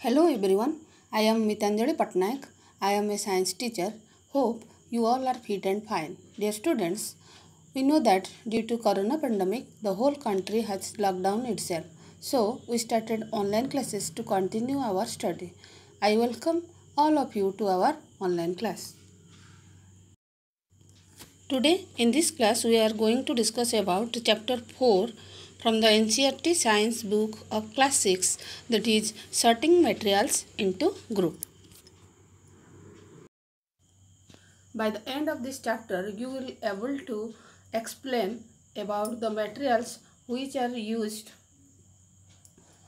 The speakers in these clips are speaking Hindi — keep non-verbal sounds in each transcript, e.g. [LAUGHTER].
Hello everyone, I am Mitanjali Patnaik. I am a science teacher. Hope you all are fit and fine. Dear students, we know that due to corona pandemic, the whole country has locked down itself. So, we started online classes to continue our study. I welcome all of you to our online class. Today, in this class, we are going to discuss about chapter 4 from the NCERT Science book of class 6 that is sorting materials into group. By the end of this chapter, you will be able to explain about the materials which are used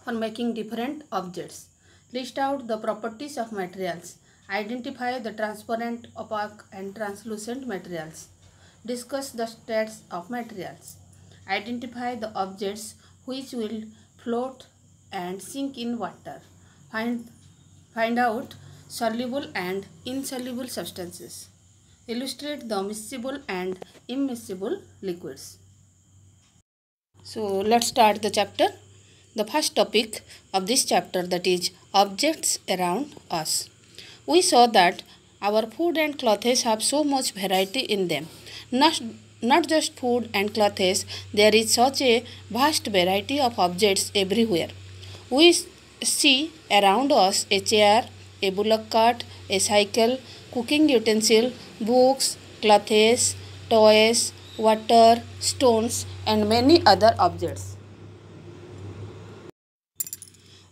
for making different objects. List out the properties of materials. Identify the transparent, opaque and translucent materials. Discuss the states of materials. Identify the objects which will float and sink in water. Find, find out soluble and insoluble substances. Illustrate the miscible and immiscible liquids. So let's start the chapter. The first topic of this chapter that is objects around us. We saw that our food and clothes have so much variety in them. Not, not just food and clothes, there is such a vast variety of objects everywhere. We see around us a chair, a bullock cart, a cycle, cooking utensil, books, clothes, toys, water, stones and many other objects.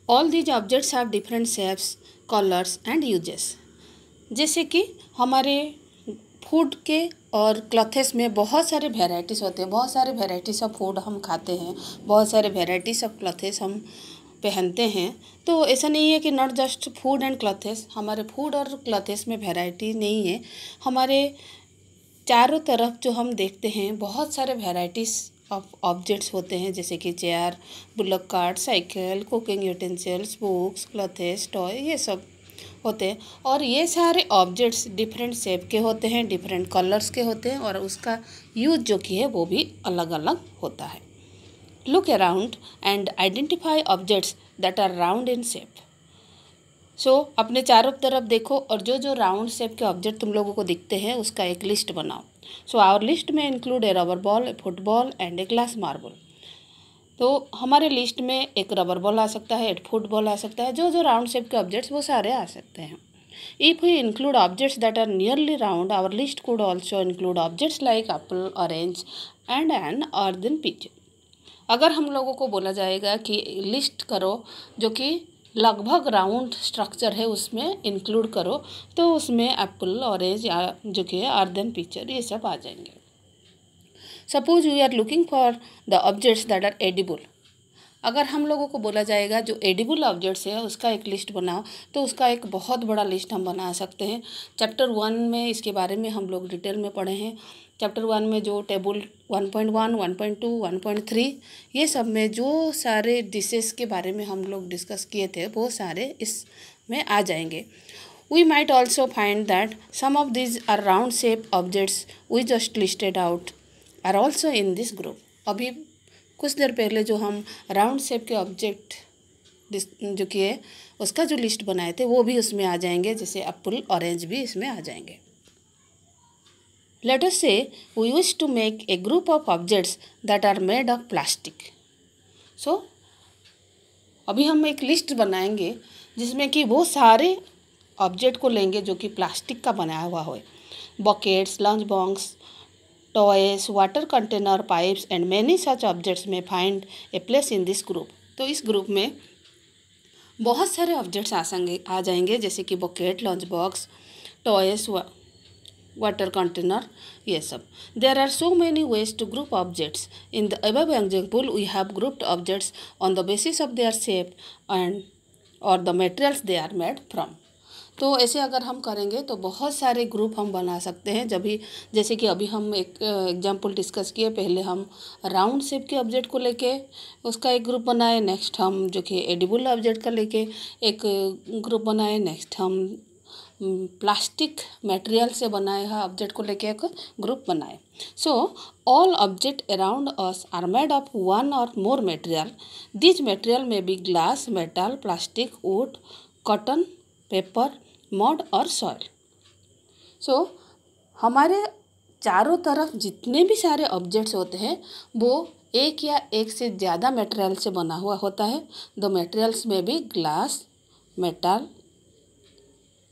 All these objects have different shapes, colors and uses. जैसे कि हमारे फूड के और क्लॉथेस में बहुत सारे वेराइटीज़ होते हैं बहुत सारे वेराइटीज़ ऑफ फूड हम खाते हैं बहुत सारे वेराइटीज़ ऑफ क्लॉथेस हम पहनते हैं तो ऐसा नहीं है कि not just food and clothes हमारे फूड और क्लॉथेस में वेराइटी नहीं है हमारे चारों तरफ जो हम देखते हैं बहुत सारे वेराइटीज़ ऑफ ऑब्जेक्ट्स होते हैं जैसे कि chair bullock cart cycle cooking utensils books clothes toy ये सब होते हैं और ये सारे ऑब्जेक्ट्स डिफरेंट शेप के होते हैं डिफरेंट कलर्स के होते हैं और उसका यूज जो कि है वो भी अलग अलग होता है look around and identify objects that are round in shape so अपने चारों तरफ देखो और जो जो राउंड शेप के ऑब्जेक्ट तुम लोगों को दिखते हैं उसका एक लिस्ट बनाओ सो आवर लिस्ट में include a rubber ball a football and a glass marble तो हमारे लिस्ट में एक रबर बॉल आ सकता है एक फुटबॉल आ सकता है जो जो राउंड शेप के ऑब्जेक्ट्स वो सारे आ सकते हैं if you include objects that are nearly round our list could also include objects like apple orange and an और दिन पिच अगर हम लोगों को बोला जाएगा कि लिस्ट करो जो कि लगभग राउंड स्ट्रक्चर है उसमें इंक्लूड करो तो उसमें एप्पल ऑरेंज या जो कि आर्दन पिक्चर ये सब आ जाएंगे suppose we are looking for the objects that are edible अगर हम लोगों को बोला जाएगा जो एडिबल ऑब्जेक्ट्स है उसका एक लिस्ट बनाओ तो उसका एक बहुत बड़ा लिस्ट हम बना सकते हैं चैप्टर वन में इसके बारे में हम लोग डिटेल में पढ़े हैं चैप्टर वन में जो table one point one one point two one point three ये सब में जो सारे डिशेस के बारे में हम लोग डिस्कस किए थे वो सारे इस में आ जाएंगे we might also find that some of these are round shape objects we just listed out are also in this group अभी कुछ देर पहले जो हम राउंड शेप के ऑब्जेक्ट जो किए उसका जो लिस्ट बनाए थे वो भी उसमें आ जाएंगे जैसे एप्पल ऑरेंज भी इसमें आ जाएंगे लेटर से we we to make a group of objects that are made of plastic so अभी हम एक लिस्ट बनाएंगे जिसमें कि वो सारे ऑब्जेक्ट को लेंगे जो कि प्लास्टिक का बनाया हुआ हो buckets lunch box toys water container pipes and many such objects may find a place in this group तो इस ग्रुप में बहुत सारे ऑब्जेक्ट्स आ संगे आ जाएंगे जैसे कि bucket lunch box toys water container ये सब there are so many ways to group objects in the above example we have grouped objects on the basis of their shape and or the materials they are made from तो ऐसे अगर हम करेंगे तो बहुत सारे ग्रुप हम बना सकते हैं जब भी जैसे कि अभी हम एक एग्जाम्पल डिस्कस किए पहले हम राउंड शेप के ऑब्जेक्ट को लेके उसका एक ग्रुप बनाए नेक्स्ट हम जो कि एडिबल ऑब्जेक्ट का लेके एक ग्रुप बनाए नेक्स्ट हम प्लास्टिक मटेरियल से बनाए हुआ ऑब्जेक्ट को लेके एक ग्रुप बनाए so all object around us are made of one or more material this material may be glass metal plastic wood cotton paper mud or soil so हमारे चारों तरफ जितने भी सारे ऑब्जेक्ट्स होते हैं वो एक या एक से ज़्यादा मटेरियल से बना हुआ होता है द मटेरियल्स में भी glass metal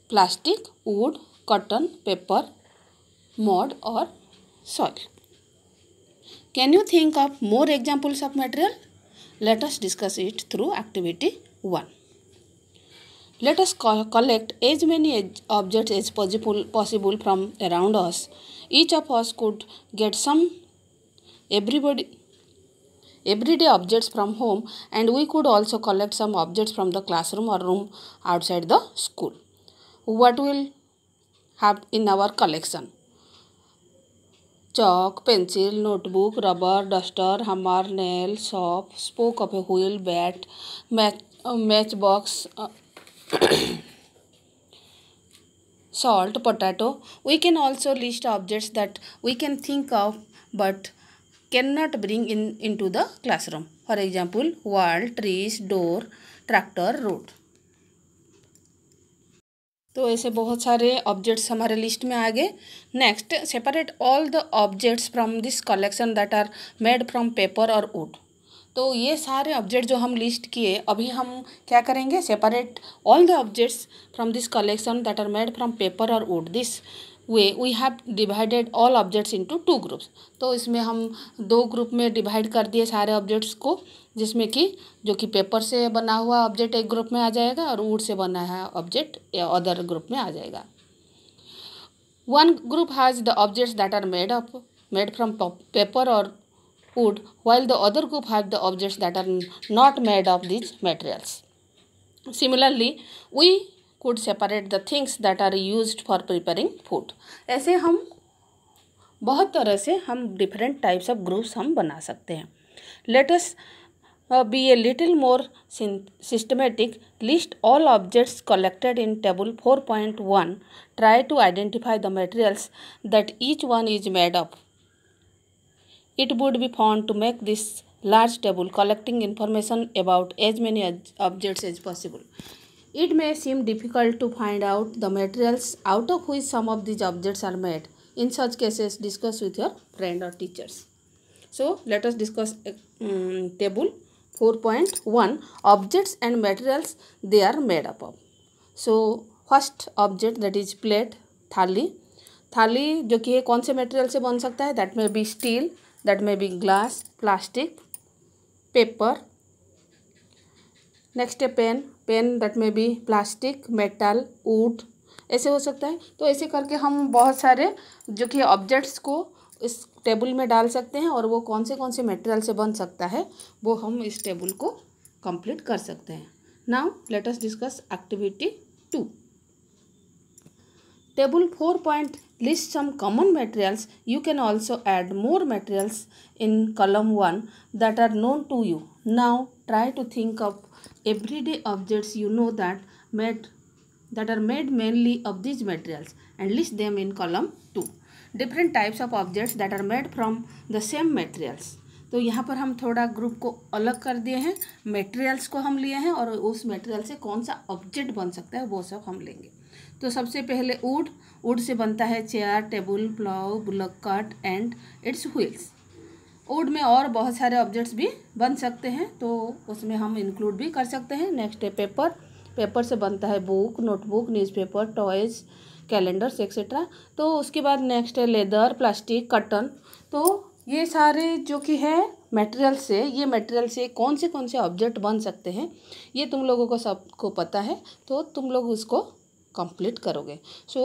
plastic wood cotton paper mud or soil can you think of more examples of material let us discuss it through activity one Let us co collect as many objects as possible, possible from around us. Each of us could get some everybody everyday objects from home and we could also collect some objects from the classroom or room outside the school. What will have in our collection? chalk, pencil, notebook, rubber, duster, hammer, nail, soap, spoke of a wheel, bat, match, uh, matchbox, uh, salt potato we can also list objects that we can think of but cannot bring in into the classroom for example wall trees door tractor road तो ऐसे बहुत सारे ऑब्जेक्ट्स हमारे लिस्ट में आ गए next separate all the objects from this collection that are made from paper or wood तो ये सारे ऑब्जेक्ट जो हम लिस्ट किए अभी हम क्या करेंगे separate all the objects from this collection that are made from paper or wood this way we have divided all objects into two groups तो इसमें हम दो ग्रुप में डिवाइड कर दिए सारे ऑब्जेक्ट्स को जिसमें कि जो कि पेपर से बना हुआ ऑब्जेक्ट एक ग्रुप में आ जाएगा और वुड से बना है ऑब्जेक्ट अदर ग्रुप में आ जाएगा one group has the objects that are made up made from paper or wood while the other group have the objects that are not made of these materials. Similarly, we could separate the things that are used for preparing food. aise hum bahut tarah se hum different types of groups hum bana sakte hain let us uh, be a little more systematic list all objects collected in table 4.1 try to identify the materials that each one is made of It would be fun to make this large table collecting information about as many objects as possible. It may seem difficult to find out the materials out of which some of these objects are made. In such cases, discuss with your friend or teachers. So, let us discuss um, table 4.1 objects and materials they are made up of. So, first object that is plate थाली थाली जो कि है कौन से मटेरियल से बन सकता है that may be steel that may be glass plastic paper next है pen pen that may be plastic metal wood ऐसे हो सकता है तो ऐसे करके हम बहुत सारे जो कि ऑब्जेक्ट्स को इस टेबल में डाल सकते हैं और वो कौन से कौन से मटेरियल से बन सकता है वो हम इस टेबल को कंप्लीट कर सकते हैं now let us discuss activity two Table 4 point lists some common materials. You can also add more materials in column 1 that are known to you. Now try to think of everyday objects you know that made that are made mainly of these materials and list them in column 2. Different types of objects that are made from the same materials. तो यहाँ पर हम थोड़ा ग्रुप को अलग कर दिए हैं मटेरियल्स को हम लिए हैं और उस मटेरियल से कौन सा ऑब्जेक्ट बन सकता है वो सब हम लेंगे तो सबसे पहले वुड वुड से बनता है chair table plough bullock cart and its wheels wood में और बहुत सारे ऑब्जेक्ट्स भी बन सकते हैं तो उसमें हम इंक्लूड भी कर सकते हैं नेक्स्ट है पेपर पेपर से बनता है book notebook newspaper toys calendars etcetera तो उसके बाद नेक्स्ट है लेदर प्लास्टिक कटन तो ये सारे जो कि है मटेरियल से ये मटेरियल से कौन से कौन से ऑब्जेक्ट बन सकते हैं ये तुम लोगों को सबको पता है तो तुम लोग उसको कंप्लीट करोगे so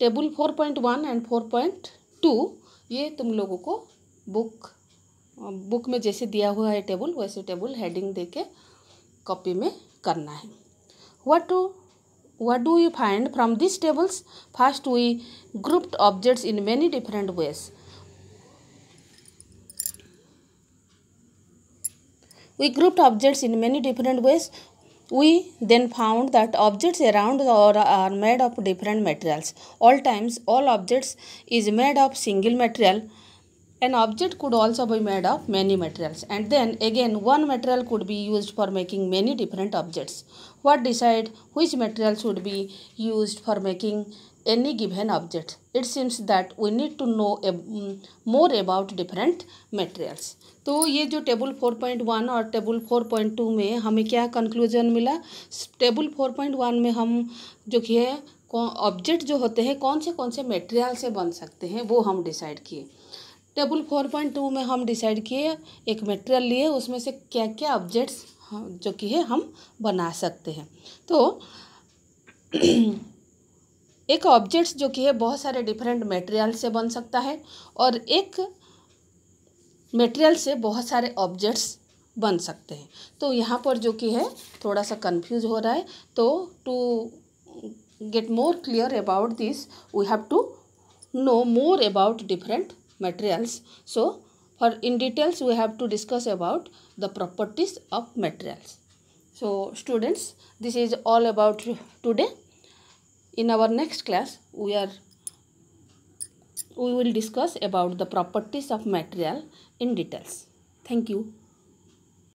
table four point one and four point two ये तुम लोगों को बुक बुक में जैसे दिया हुआ है टेबल वैसे टेबल हेडिंग के कॉपी में करना है what what do you find from this tables first we grouped objects in many different ways we grouped objects in many different ways We then found that objects around the aura are made of different materials. All times, all objects is made of single material. An object could also be made of many materials. And then again, one material could be used for making many different objects. What decide which material should be used for making any given object it seems that we need to know a, mm, more about different materials तो ये जो टेबल 4.1 और टेबल 4.2 में हमें क्या कंक्लूजन मिला टेबल 4.1 में हम जो कि है ऑब्जेक्ट जो होते हैं कौन से कौन से मटेरियल से बन सकते हैं वो हम डिसाइड किए टेबल फोर पॉइंट टू में हम डिसाइड किए एक मटेरियल लिए उसमें से क्या क्या ऑब्जेक्ट्स जो कि है हम बना सकते हैं तो [CLEARS THROAT] [CLEARS THROAT] एक ऑब्जेक्ट्स जो कि है बहुत सारे डिफरेंट मटेरियल से बन सकता है और एक मटेरियल से बहुत सारे ऑब्जेक्ट्स बन सकते हैं तो यहाँ पर जो कि है थोड़ा सा कंफ्यूज हो रहा है तो to get more clear about this we have to know more about different materials so for in details we have to discuss about the properties of materials so students this is all about today in our next class we are we will discuss about the properties of material in details thank you